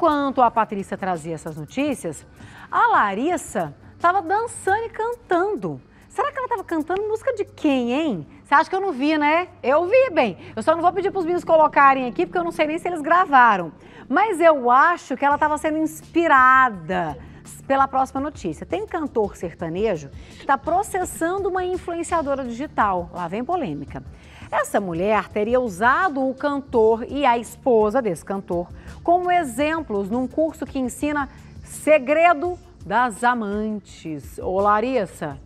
Enquanto a Patrícia trazia essas notícias, a Larissa estava dançando e cantando. Será que ela estava cantando música de quem, hein? Você acha que eu não vi, né? Eu vi, bem. Eu só não vou pedir para os meninos colocarem aqui, porque eu não sei nem se eles gravaram. Mas eu acho que ela estava sendo inspirada pela próxima notícia. Tem cantor sertanejo que está processando uma influenciadora digital. Lá vem polêmica. Essa mulher teria usado o cantor e a esposa desse cantor como exemplos num curso que ensina segredo das amantes. Ô, Larissa,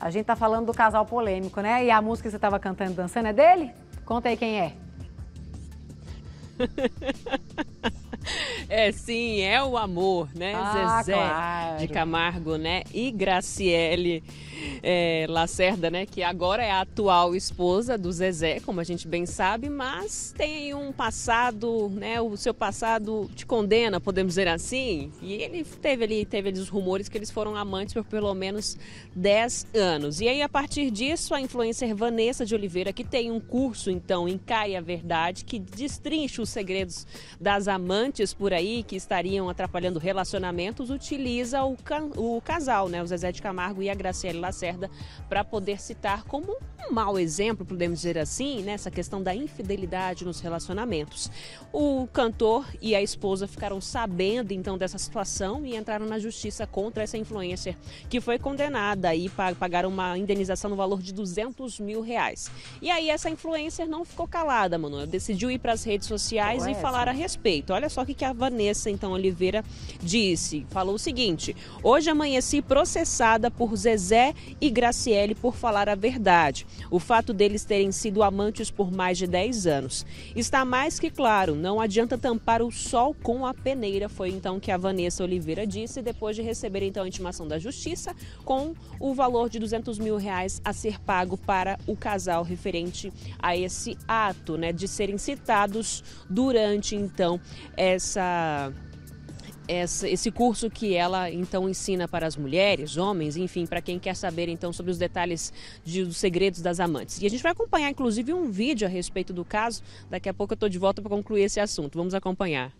a gente tá falando do casal polêmico, né? E a música que você estava cantando e dançando é dele? Conta aí quem é. É sim, é o amor, né? Ah, Zezé claro. de Camargo, né? E Graciele é, Lacerda, né? Que agora é a atual esposa do Zezé, como a gente bem sabe, mas tem um passado, né? O seu passado te condena, podemos dizer assim. E ele teve ali, teve ali os rumores que eles foram amantes por pelo menos 10 anos. E aí, a partir disso, a influencer Vanessa de Oliveira, que tem um curso, então, em Caia Verdade, que destrincha os segredos das amantes por aí aí que estariam atrapalhando relacionamentos utiliza o, can, o casal, né, o Zezé de Camargo e a Graciele Lacerda, para poder citar como um mau exemplo, podemos dizer assim, nessa né, questão da infidelidade nos relacionamentos. O cantor e a esposa ficaram sabendo então dessa situação e entraram na justiça contra essa influencer, que foi condenada e pagaram uma indenização no valor de 200 mil reais. E aí essa influencer não ficou calada, mano decidiu ir para as redes sociais Ué, e é falar sim. a respeito. Olha só o que, que a Vanessa então Oliveira disse, falou o seguinte: "Hoje amanheci processada por Zezé e Graciele por falar a verdade. O fato deles terem sido amantes por mais de 10 anos. Está mais que claro, não adianta tampar o sol com a peneira", foi então que a Vanessa Oliveira disse depois de receber então a intimação da justiça com o valor de 200 mil reais a ser pago para o casal referente a esse ato, né, de serem citados durante então essa essa esse curso que ela então ensina para as mulheres, homens, enfim, para quem quer saber então sobre os detalhes de, dos segredos das amantes. E a gente vai acompanhar inclusive um vídeo a respeito do caso. Daqui a pouco eu estou de volta para concluir esse assunto. Vamos acompanhar.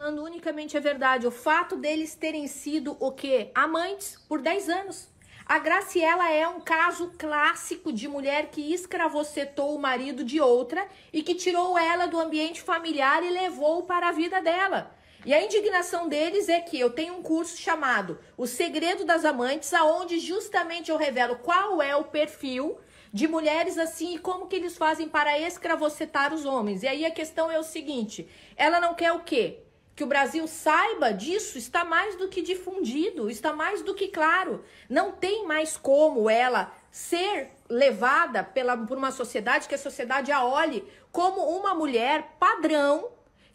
Unicamente é verdade o fato deles terem sido o quê? Amantes por 10 anos. A Graciela é um caso clássico de mulher que escravocetou o marido de outra e que tirou ela do ambiente familiar e levou para a vida dela. E a indignação deles é que eu tenho um curso chamado O Segredo das Amantes, aonde justamente eu revelo qual é o perfil de mulheres assim e como que eles fazem para escravocetar os homens. E aí a questão é o seguinte: ela não quer o quê? que o Brasil saiba disso está mais do que difundido, está mais do que claro. Não tem mais como ela ser levada pela, por uma sociedade que a sociedade a olhe como uma mulher padrão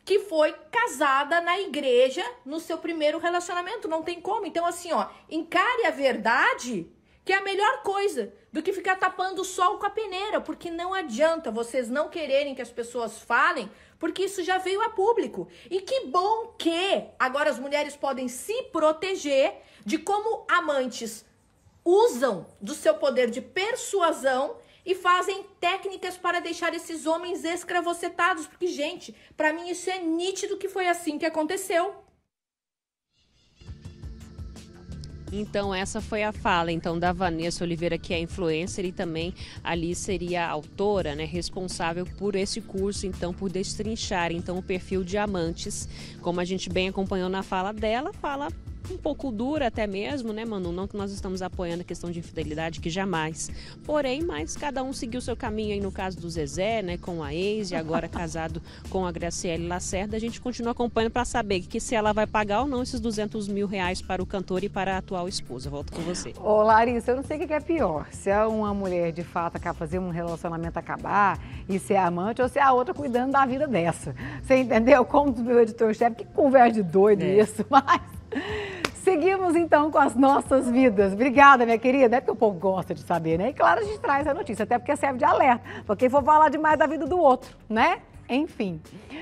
que foi casada na igreja no seu primeiro relacionamento. Não tem como. Então, assim, ó, encare a verdade que é a melhor coisa do que ficar tapando o sol com a peneira, porque não adianta vocês não quererem que as pessoas falem, porque isso já veio a público. E que bom que agora as mulheres podem se proteger de como amantes usam do seu poder de persuasão e fazem técnicas para deixar esses homens escravocetados, porque gente, para mim isso é nítido que foi assim que aconteceu. Então essa foi a fala então da Vanessa Oliveira, que é influencer e também ali seria a autora, né, responsável por esse curso, então por destrinchar então o perfil Diamantes, como a gente bem acompanhou na fala dela, fala um pouco dura até mesmo, né, Manu? Não que nós estamos apoiando a questão de infidelidade, que jamais. Porém, mas cada um seguiu seu caminho aí no caso do Zezé, né, com a ex e agora casado com a Graciele Lacerda. A gente continua acompanhando para saber que se ela vai pagar ou não esses 200 mil reais para o cantor e para a atual esposa. Volto com você. Ô, Larissa, eu não sei o que é pior. Se é uma mulher de fato fazer um relacionamento acabar e ser amante ou se é a outra cuidando da vida dessa. Você entendeu? Como do meu editor-chefe, que conversa de doido é. isso, mas Seguimos então com as nossas vidas. Obrigada, minha querida. É porque o povo gosta de saber, né? E claro, a gente traz a notícia, até porque serve de alerta. Porque for falar demais da vida do outro, né? Enfim.